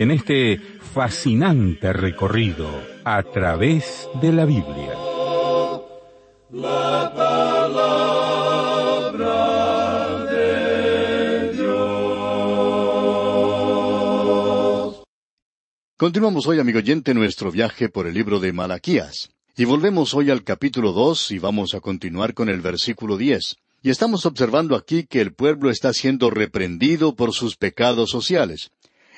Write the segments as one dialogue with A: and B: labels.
A: en este fascinante recorrido a través de la Biblia. Continuamos hoy, amigo oyente, nuestro viaje por el libro de Malaquías. Y volvemos hoy al capítulo 2 y vamos a continuar con el versículo 10. Y estamos observando aquí que el pueblo está siendo reprendido por sus pecados sociales.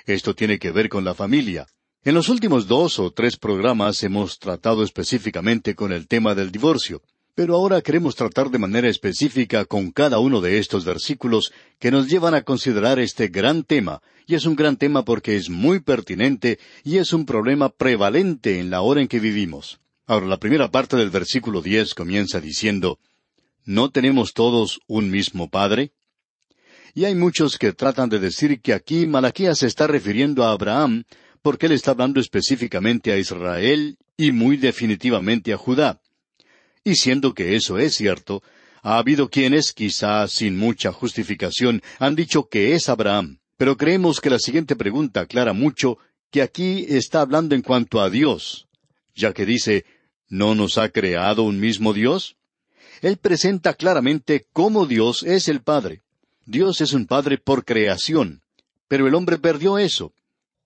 A: Esto tiene que ver con la familia. En los últimos dos o tres programas hemos tratado específicamente con el tema del divorcio, pero ahora queremos tratar de manera específica con cada uno de estos versículos que nos llevan a considerar este gran tema, y es un gran tema porque es muy pertinente y es un problema prevalente en la hora en que vivimos. Ahora, la primera parte del versículo diez comienza diciendo ¿No tenemos todos un mismo Padre? Y hay muchos que tratan de decir que aquí Malaquías se está refiriendo a Abraham, porque él está hablando específicamente a Israel y muy definitivamente a Judá. Y siendo que eso es cierto, ha habido quienes, quizá sin mucha justificación, han dicho que es Abraham. Pero creemos que la siguiente pregunta aclara mucho que aquí está hablando en cuanto a Dios, ya que dice, ¿no nos ha creado un mismo Dios? Él presenta claramente cómo Dios es el Padre. Dios es un padre por creación, pero el hombre perdió eso.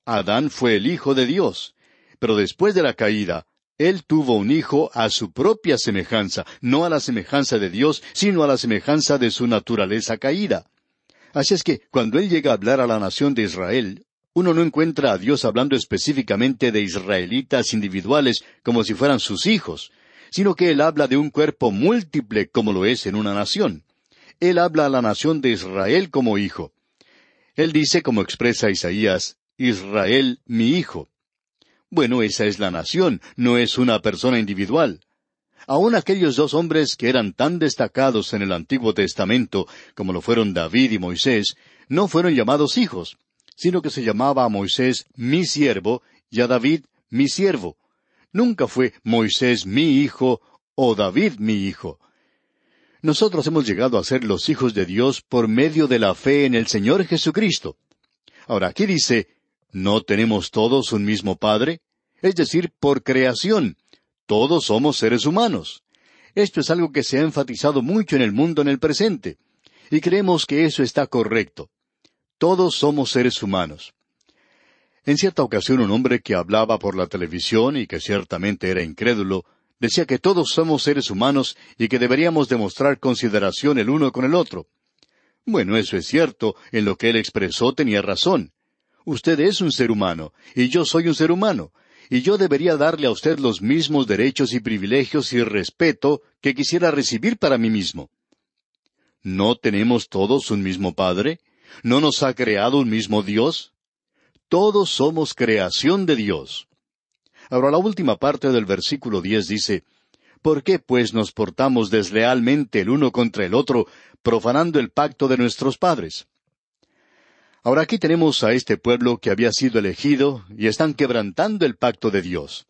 A: Adán fue el hijo de Dios, pero después de la caída, él tuvo un hijo a su propia semejanza, no a la semejanza de Dios, sino a la semejanza de su naturaleza caída. Así es que cuando él llega a hablar a la nación de Israel, uno no encuentra a Dios hablando específicamente de israelitas individuales como si fueran sus hijos, sino que él habla de un cuerpo múltiple como lo es en una nación. Él habla a la nación de Israel como hijo. Él dice, como expresa Isaías, Israel mi hijo. Bueno, esa es la nación, no es una persona individual. Aun aquellos dos hombres que eran tan destacados en el Antiguo Testamento, como lo fueron David y Moisés, no fueron llamados hijos, sino que se llamaba a Moisés mi siervo y a David mi siervo. Nunca fue Moisés mi hijo o David mi hijo. Nosotros hemos llegado a ser los hijos de Dios por medio de la fe en el Señor Jesucristo. Ahora aquí dice, ¿no tenemos todos un mismo Padre? Es decir, por creación. Todos somos seres humanos. Esto es algo que se ha enfatizado mucho en el mundo en el presente. Y creemos que eso está correcto. Todos somos seres humanos. En cierta ocasión un hombre que hablaba por la televisión y que ciertamente era incrédulo, decía que todos somos seres humanos y que deberíamos demostrar consideración el uno con el otro. Bueno, eso es cierto, en lo que él expresó tenía razón. Usted es un ser humano, y yo soy un ser humano, y yo debería darle a usted los mismos derechos y privilegios y respeto que quisiera recibir para mí mismo. ¿No tenemos todos un mismo Padre? ¿No nos ha creado un mismo Dios? Todos somos creación de Dios. Ahora la última parte del versículo diez dice ¿Por qué pues nos portamos deslealmente el uno contra el otro, profanando el pacto de nuestros padres? Ahora aquí tenemos a este pueblo que había sido elegido y están quebrantando el pacto de Dios.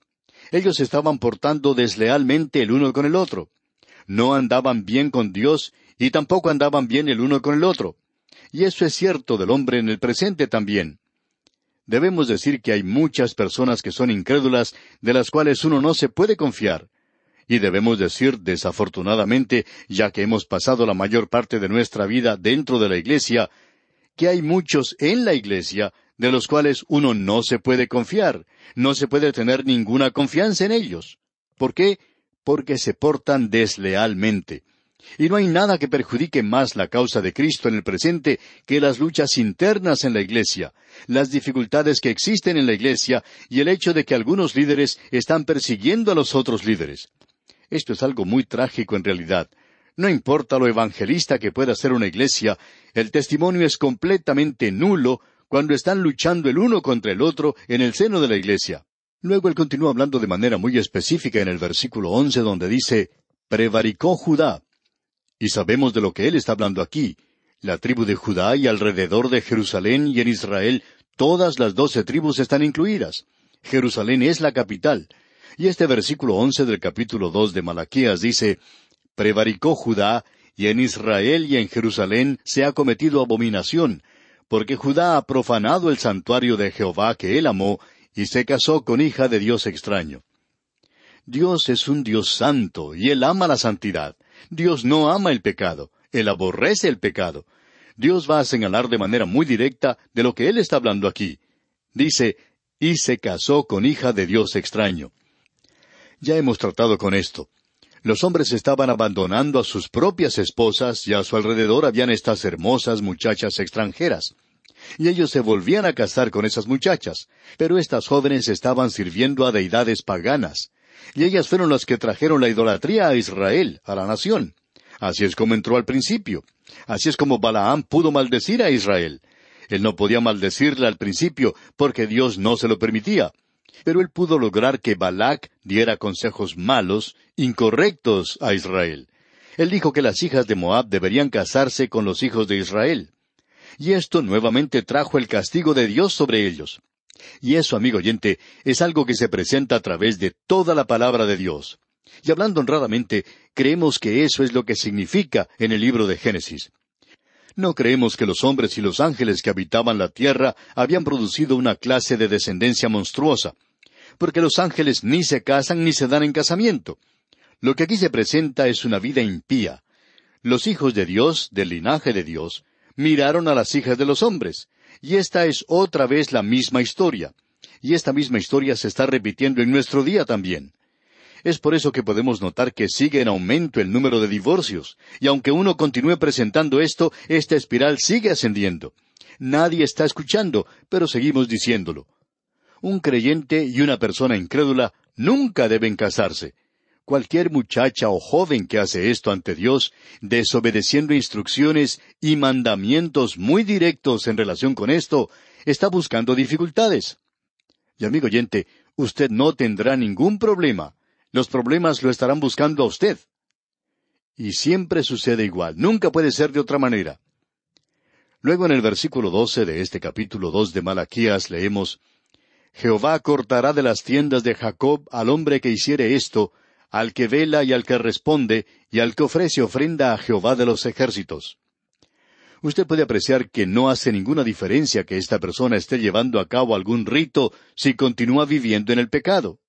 A: Ellos estaban portando deslealmente el uno con el otro. No andaban bien con Dios y tampoco andaban bien el uno con el otro. Y eso es cierto del hombre en el presente también debemos decir que hay muchas personas que son incrédulas de las cuales uno no se puede confiar. Y debemos decir desafortunadamente, ya que hemos pasado la mayor parte de nuestra vida dentro de la Iglesia, que hay muchos en la Iglesia de los cuales uno no se puede confiar, no se puede tener ninguna confianza en ellos. ¿Por qué? Porque se portan deslealmente. Y no hay nada que perjudique más la causa de Cristo en el presente que las luchas internas en la Iglesia, las dificultades que existen en la Iglesia y el hecho de que algunos líderes están persiguiendo a los otros líderes. Esto es algo muy trágico en realidad. No importa lo evangelista que pueda ser una iglesia, el testimonio es completamente nulo cuando están luchando el uno contra el otro en el seno de la iglesia. Luego él continúa hablando de manera muy específica en el versículo once donde dice, prevaricó Judá, y sabemos de lo que él está hablando aquí. La tribu de Judá y alrededor de Jerusalén y en Israel, todas las doce tribus están incluidas. Jerusalén es la capital. Y este versículo once del capítulo dos de Malaquías dice, Prevaricó Judá, y en Israel y en Jerusalén se ha cometido abominación, porque Judá ha profanado el santuario de Jehová que él amó, y se casó con hija de Dios extraño. Dios es un Dios santo, y él ama la santidad. Dios no ama el pecado, Él aborrece el pecado. Dios va a señalar de manera muy directa de lo que Él está hablando aquí. Dice, y se casó con hija de Dios extraño. Ya hemos tratado con esto. Los hombres estaban abandonando a sus propias esposas y a su alrededor habían estas hermosas muchachas extranjeras. Y ellos se volvían a casar con esas muchachas, pero estas jóvenes estaban sirviendo a deidades paganas y ellas fueron las que trajeron la idolatría a Israel, a la nación. Así es como entró al principio. Así es como Balaam pudo maldecir a Israel. Él no podía maldecirle al principio porque Dios no se lo permitía. Pero él pudo lograr que Balac diera consejos malos, incorrectos a Israel. Él dijo que las hijas de Moab deberían casarse con los hijos de Israel. Y esto nuevamente trajo el castigo de Dios sobre ellos. Y eso, amigo oyente, es algo que se presenta a través de toda la palabra de Dios. Y hablando honradamente, creemos que eso es lo que significa en el libro de Génesis. No creemos que los hombres y los ángeles que habitaban la tierra habían producido una clase de descendencia monstruosa, porque los ángeles ni se casan ni se dan en casamiento. Lo que aquí se presenta es una vida impía. Los hijos de Dios, del linaje de Dios, miraron a las hijas de los hombres, y esta es otra vez la misma historia. Y esta misma historia se está repitiendo en nuestro día también. Es por eso que podemos notar que sigue en aumento el número de divorcios, y aunque uno continúe presentando esto, esta espiral sigue ascendiendo. Nadie está escuchando, pero seguimos diciéndolo. Un creyente y una persona incrédula nunca deben casarse. Cualquier muchacha o joven que hace esto ante Dios, desobedeciendo instrucciones y mandamientos muy directos en relación con esto, está buscando dificultades. Y amigo oyente, usted no tendrá ningún problema. Los problemas lo estarán buscando a usted. Y siempre sucede igual, nunca puede ser de otra manera. Luego en el versículo doce de este capítulo dos de Malaquías leemos Jehová cortará de las tiendas de Jacob al hombre que hiciere esto, al que vela y al que responde, y al que ofrece ofrenda a Jehová de los ejércitos. Usted puede apreciar que no hace ninguna diferencia que esta persona esté llevando a cabo algún rito si continúa viviendo en el pecado.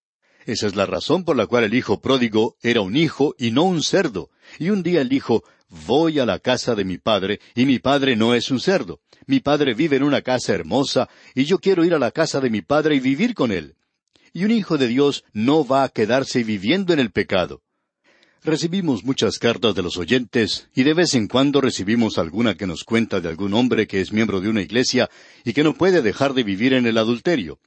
A: Esa es la razón por la cual el hijo pródigo era un hijo y no un cerdo. Y un día él dijo, voy a la casa de mi padre, y mi padre no es un cerdo. Mi padre vive en una casa hermosa, y yo quiero ir a la casa de mi padre y vivir con él y un hijo de Dios no va a quedarse viviendo en el pecado. Recibimos muchas cartas de los oyentes y de vez en cuando recibimos alguna que nos cuenta de algún hombre que es miembro de una iglesia y que no puede dejar de vivir en el adulterio.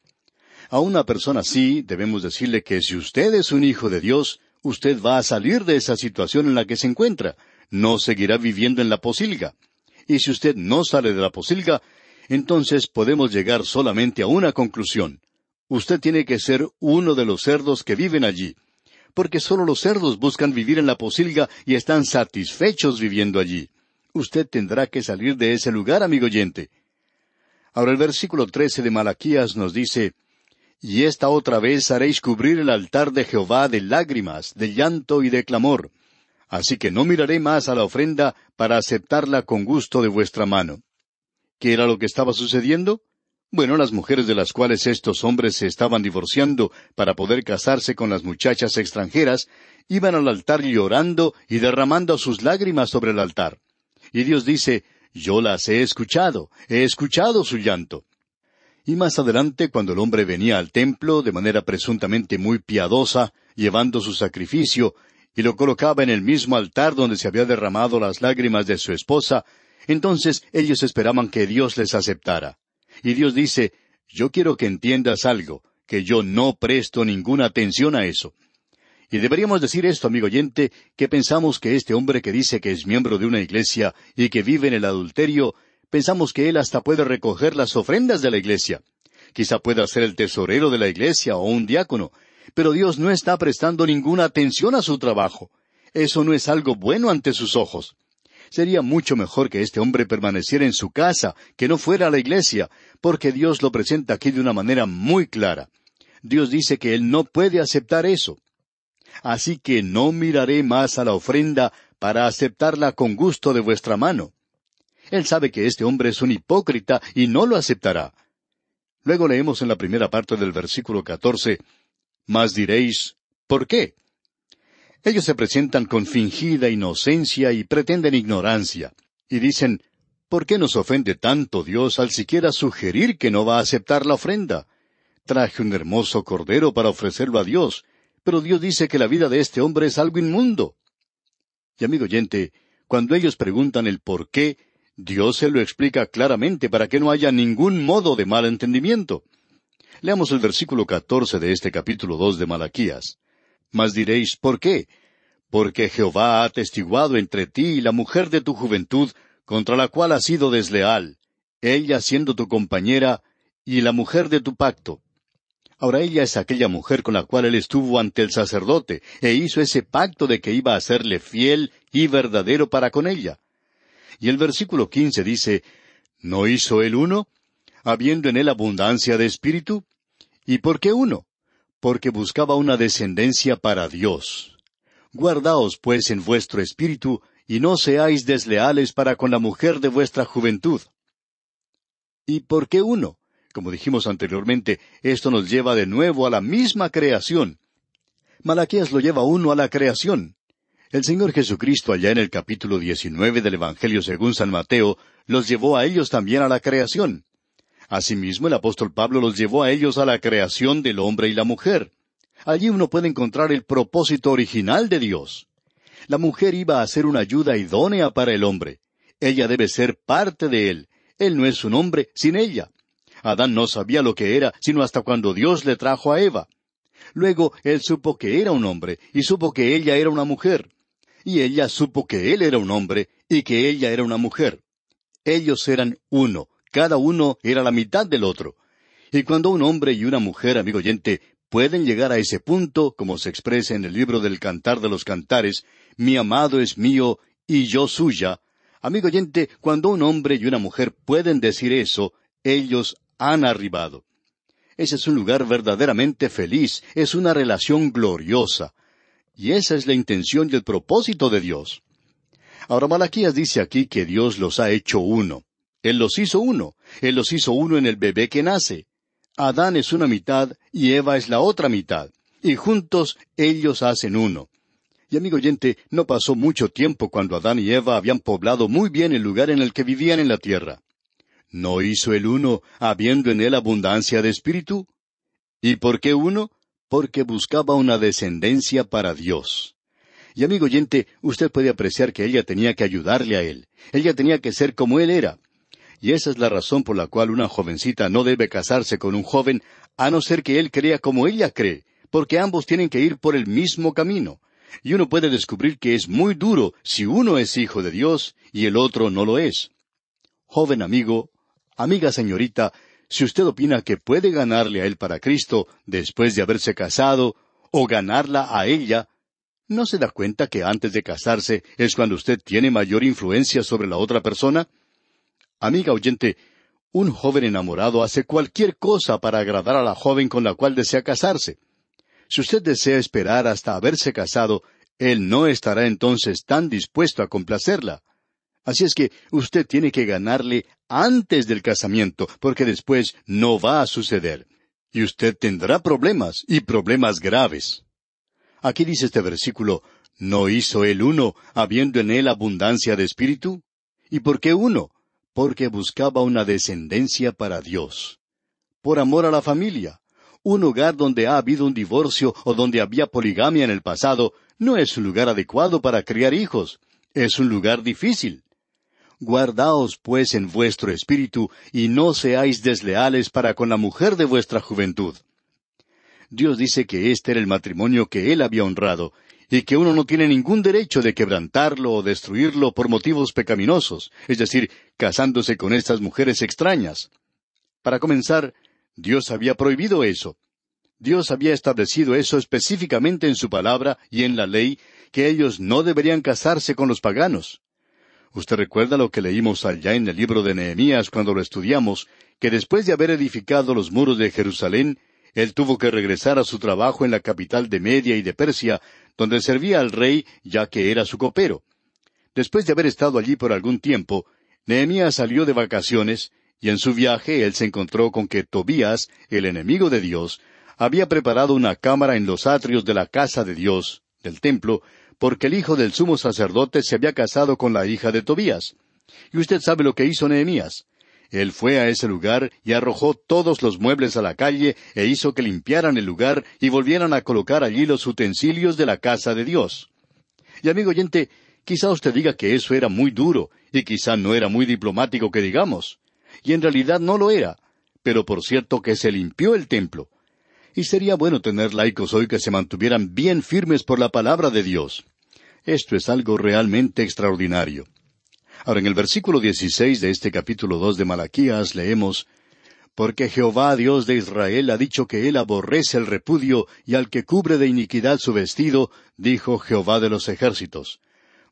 A: A una persona así debemos decirle que si usted es un hijo de Dios, usted va a salir de esa situación en la que se encuentra, no seguirá viviendo en la posilga. Y si usted no sale de la posilga, entonces podemos llegar solamente a una conclusión. Usted tiene que ser uno de los cerdos que viven allí, porque solo los cerdos buscan vivir en la posilga y están satisfechos viviendo allí. Usted tendrá que salir de ese lugar, amigo oyente. Ahora el versículo trece de Malaquías nos dice Y esta otra vez haréis cubrir el altar de Jehová de lágrimas, de llanto y de clamor. Así que no miraré más a la ofrenda para aceptarla con gusto de vuestra mano. ¿Qué era lo que estaba sucediendo? Bueno, las mujeres de las cuales estos hombres se estaban divorciando para poder casarse con las muchachas extranjeras, iban al altar llorando y derramando sus lágrimas sobre el altar. Y Dios dice, yo las he escuchado, he escuchado su llanto. Y más adelante, cuando el hombre venía al templo de manera presuntamente muy piadosa, llevando su sacrificio, y lo colocaba en el mismo altar donde se había derramado las lágrimas de su esposa, entonces ellos esperaban que Dios les aceptara. Y Dios dice, yo quiero que entiendas algo, que yo no presto ninguna atención a eso. Y deberíamos decir esto, amigo oyente, que pensamos que este hombre que dice que es miembro de una iglesia y que vive en el adulterio, pensamos que él hasta puede recoger las ofrendas de la iglesia. Quizá pueda ser el tesorero de la iglesia o un diácono, pero Dios no está prestando ninguna atención a su trabajo. Eso no es algo bueno ante sus ojos. Sería mucho mejor que este hombre permaneciera en su casa, que no fuera a la iglesia, porque Dios lo presenta aquí de una manera muy clara. Dios dice que él no puede aceptar eso. Así que no miraré más a la ofrenda para aceptarla con gusto de vuestra mano. Él sabe que este hombre es un hipócrita y no lo aceptará. Luego leemos en la primera parte del versículo catorce, Mas diréis, ¿por qué? Ellos se presentan con fingida inocencia y pretenden ignorancia, y dicen, ¿por qué nos ofende tanto Dios al siquiera sugerir que no va a aceptar la ofrenda? Traje un hermoso cordero para ofrecerlo a Dios, pero Dios dice que la vida de este hombre es algo inmundo. Y amigo oyente, cuando ellos preguntan el por qué, Dios se lo explica claramente para que no haya ningún modo de mal entendimiento. Leamos el versículo catorce de este capítulo dos de Malaquías. Mas diréis, ¿por qué? Porque Jehová ha testiguado entre ti y la mujer de tu juventud, contra la cual has sido desleal, ella siendo tu compañera y la mujer de tu pacto. Ahora ella es aquella mujer con la cual él estuvo ante el sacerdote, e hizo ese pacto de que iba a serle fiel y verdadero para con ella. Y el versículo quince dice, ¿No hizo él uno? habiendo en él abundancia de espíritu? ¿Y por qué uno? porque buscaba una descendencia para Dios. Guardaos pues en vuestro espíritu, y no seáis desleales para con la mujer de vuestra juventud. ¿Y por qué uno? Como dijimos anteriormente, esto nos lleva de nuevo a la misma creación. Malaquías lo lleva uno a la creación. El Señor Jesucristo allá en el capítulo diecinueve del Evangelio según San Mateo los llevó a ellos también a la creación. Asimismo, el apóstol Pablo los llevó a ellos a la creación del hombre y la mujer. Allí uno puede encontrar el propósito original de Dios. La mujer iba a ser una ayuda idónea para el hombre. Ella debe ser parte de él. Él no es un hombre sin ella. Adán no sabía lo que era, sino hasta cuando Dios le trajo a Eva. Luego él supo que era un hombre, y supo que ella era una mujer. Y ella supo que él era un hombre, y que ella era una mujer. Ellos eran uno, cada uno era la mitad del otro. Y cuando un hombre y una mujer, amigo oyente, pueden llegar a ese punto, como se expresa en el libro del Cantar de los Cantares, mi amado es mío y yo suya, amigo oyente, cuando un hombre y una mujer pueden decir eso, ellos han arribado. Ese es un lugar verdaderamente feliz, es una relación gloriosa. Y esa es la intención y el propósito de Dios. Ahora Malaquías dice aquí que Dios los ha hecho uno. Él los hizo uno. Él los hizo uno en el bebé que nace. Adán es una mitad y Eva es la otra mitad. Y juntos ellos hacen uno. Y amigo oyente, no pasó mucho tiempo cuando Adán y Eva habían poblado muy bien el lugar en el que vivían en la tierra. ¿No hizo el uno, habiendo en él abundancia de espíritu? ¿Y por qué uno? Porque buscaba una descendencia para Dios. Y amigo oyente, usted puede apreciar que ella tenía que ayudarle a él. Ella tenía que ser como él era y esa es la razón por la cual una jovencita no debe casarse con un joven a no ser que él crea como ella cree, porque ambos tienen que ir por el mismo camino. Y uno puede descubrir que es muy duro si uno es hijo de Dios y el otro no lo es. Joven amigo, amiga señorita, si usted opina que puede ganarle a él para Cristo después de haberse casado, o ganarla a ella, ¿no se da cuenta que antes de casarse es cuando usted tiene mayor influencia sobre la otra persona? Amiga oyente, un joven enamorado hace cualquier cosa para agradar a la joven con la cual desea casarse. Si usted desea esperar hasta haberse casado, él no estará entonces tan dispuesto a complacerla. Así es que usted tiene que ganarle antes del casamiento, porque después no va a suceder. Y usted tendrá problemas, y problemas graves. Aquí dice este versículo, ¿no hizo él uno, habiendo en él abundancia de espíritu? ¿Y por qué uno? porque buscaba una descendencia para Dios. Por amor a la familia. Un hogar donde ha habido un divorcio o donde había poligamia en el pasado no es un lugar adecuado para criar hijos. Es un lugar difícil. Guardaos pues en vuestro espíritu y no seáis desleales para con la mujer de vuestra juventud. Dios dice que este era el matrimonio que él había honrado, y que uno no tiene ningún derecho de quebrantarlo o destruirlo por motivos pecaminosos, es decir, casándose con estas mujeres extrañas. Para comenzar, Dios había prohibido eso. Dios había establecido eso específicamente en su palabra y en la ley, que ellos no deberían casarse con los paganos. Usted recuerda lo que leímos allá en el libro de Nehemías cuando lo estudiamos, que después de haber edificado los muros de Jerusalén, él tuvo que regresar a su trabajo en la capital de Media y de Persia, donde servía al rey ya que era su copero. Después de haber estado allí por algún tiempo, Nehemías salió de vacaciones y en su viaje él se encontró con que Tobías, el enemigo de Dios, había preparado una cámara en los atrios de la casa de Dios, del templo, porque el hijo del sumo sacerdote se había casado con la hija de Tobías. Y usted sabe lo que hizo Nehemías. Él fue a ese lugar y arrojó todos los muebles a la calle e hizo que limpiaran el lugar y volvieran a colocar allí los utensilios de la casa de Dios. Y amigo oyente, quizá usted diga que eso era muy duro y quizá no era muy diplomático que digamos. Y en realidad no lo era. Pero por cierto que se limpió el templo. Y sería bueno tener laicos hoy que se mantuvieran bien firmes por la palabra de Dios. Esto es algo realmente extraordinario. Ahora, en el versículo 16 de este capítulo dos de Malaquías leemos, Porque Jehová Dios de Israel ha dicho que él aborrece el repudio y al que cubre de iniquidad su vestido, dijo Jehová de los ejércitos.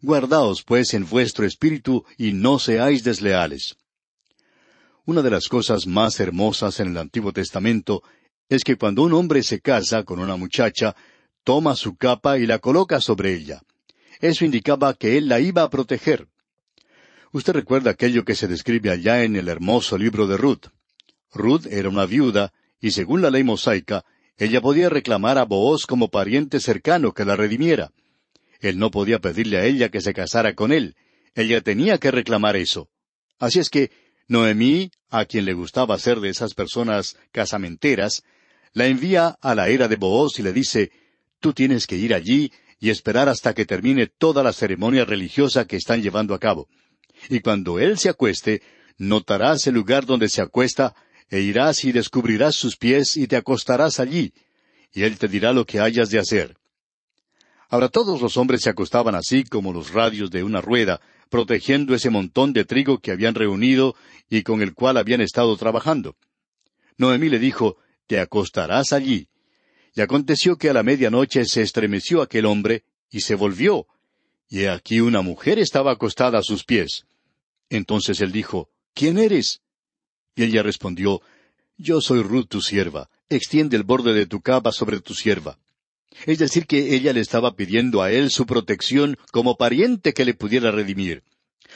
A: Guardaos pues en vuestro espíritu y no seáis desleales. Una de las cosas más hermosas en el Antiguo Testamento es que cuando un hombre se casa con una muchacha, toma su capa y la coloca sobre ella. Eso indicaba que él la iba a proteger. Usted recuerda aquello que se describe allá en el hermoso libro de Ruth. Ruth era una viuda, y según la ley mosaica, ella podía reclamar a Booz como pariente cercano que la redimiera. Él no podía pedirle a ella que se casara con él. Ella tenía que reclamar eso. Así es que Noemí, a quien le gustaba ser de esas personas casamenteras, la envía a la era de Booz y le dice, Tú tienes que ir allí y esperar hasta que termine toda la ceremonia religiosa que están llevando a cabo y cuando él se acueste, notarás el lugar donde se acuesta, e irás y descubrirás sus pies y te acostarás allí, y él te dirá lo que hayas de hacer. Ahora todos los hombres se acostaban así como los radios de una rueda, protegiendo ese montón de trigo que habían reunido y con el cual habían estado trabajando. Noemí le dijo, Te acostarás allí. Y aconteció que a la medianoche se estremeció aquel hombre, y se volvió, y aquí una mujer estaba acostada a sus pies. Entonces él dijo, ¿Quién eres? Y ella respondió, Yo soy Ruth tu sierva, extiende el borde de tu capa sobre tu sierva. Es decir, que ella le estaba pidiendo a él su protección como pariente que le pudiera redimir.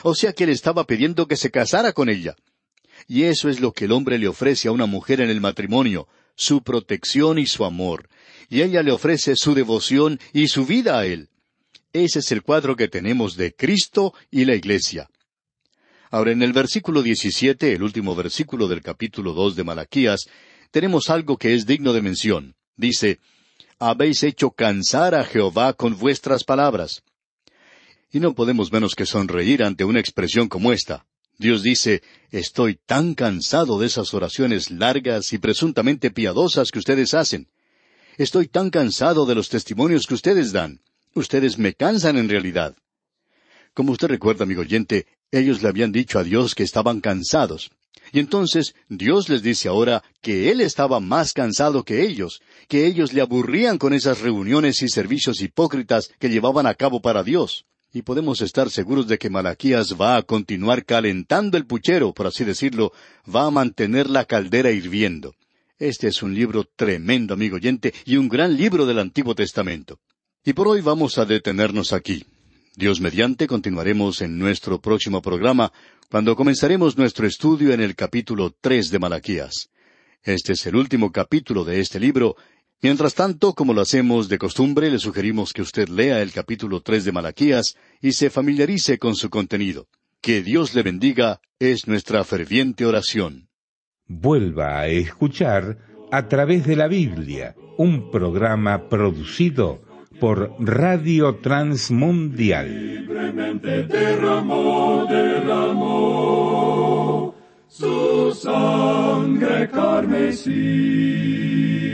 A: O sea que le estaba pidiendo que se casara con ella. Y eso es lo que el hombre le ofrece a una mujer en el matrimonio, su protección y su amor. Y ella le ofrece su devoción y su vida a él. Ese es el cuadro que tenemos de Cristo y la Iglesia. Ahora, en el versículo 17, el último versículo del capítulo dos de Malaquías, tenemos algo que es digno de mención. Dice, Habéis hecho cansar a Jehová con vuestras palabras. Y no podemos menos que sonreír ante una expresión como esta. Dios dice, Estoy tan cansado de esas oraciones largas y presuntamente piadosas que ustedes hacen. Estoy tan cansado de los testimonios que ustedes dan. Ustedes me cansan en realidad. Como usted recuerda, amigo oyente, ellos le habían dicho a Dios que estaban cansados. Y entonces Dios les dice ahora que Él estaba más cansado que ellos, que ellos le aburrían con esas reuniones y servicios hipócritas que llevaban a cabo para Dios. Y podemos estar seguros de que Malaquías va a continuar calentando el puchero, por así decirlo, va a mantener la caldera hirviendo. Este es un libro tremendo, amigo oyente, y un gran libro del Antiguo Testamento. Y por hoy vamos a detenernos aquí. Dios mediante continuaremos en nuestro próximo programa cuando comenzaremos nuestro estudio en el capítulo tres de Malaquías. Este es el último capítulo de este libro. Mientras tanto, como lo hacemos de costumbre, le sugerimos que usted lea el capítulo tres de Malaquías y se familiarice con su contenido. Que Dios le bendiga es nuestra ferviente oración. Vuelva a escuchar a través de la Biblia, un programa producido por Radio Transmundial. Libremente derramó, derramó su sangre carmesí.